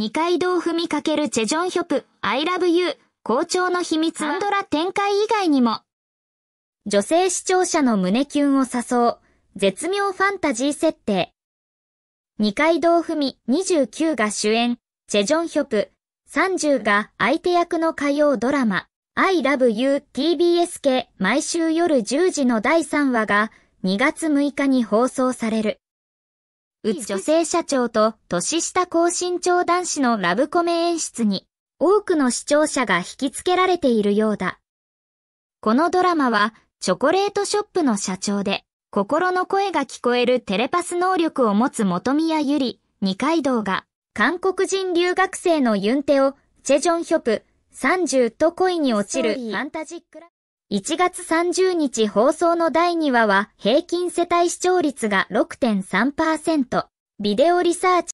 二階堂ふみかけるチェジョンヒョプ、アイラブユー、校長の秘密アンドラ展開以外にも、女性視聴者の胸キュンを誘う、絶妙ファンタジー設定。二階堂ふみ29が主演、チェジョンヒョプ、30が相手役の火曜ドラマ、I love you TBS 系毎週夜10時の第3話が2月6日に放送される。女性社長と年下高身長男子のラブコメ演出に多くの視聴者が引きつけられているようだ。このドラマはチョコレートショップの社長で心の声が聞こえるテレパス能力を持つ元宮ゆり、二階堂が韓国人留学生のユンテをチェジョンヒョプ30と恋に落ちるファンタジックラ1月30日放送の第2話は平均世帯視聴率が6.3%、ビデオリサーチ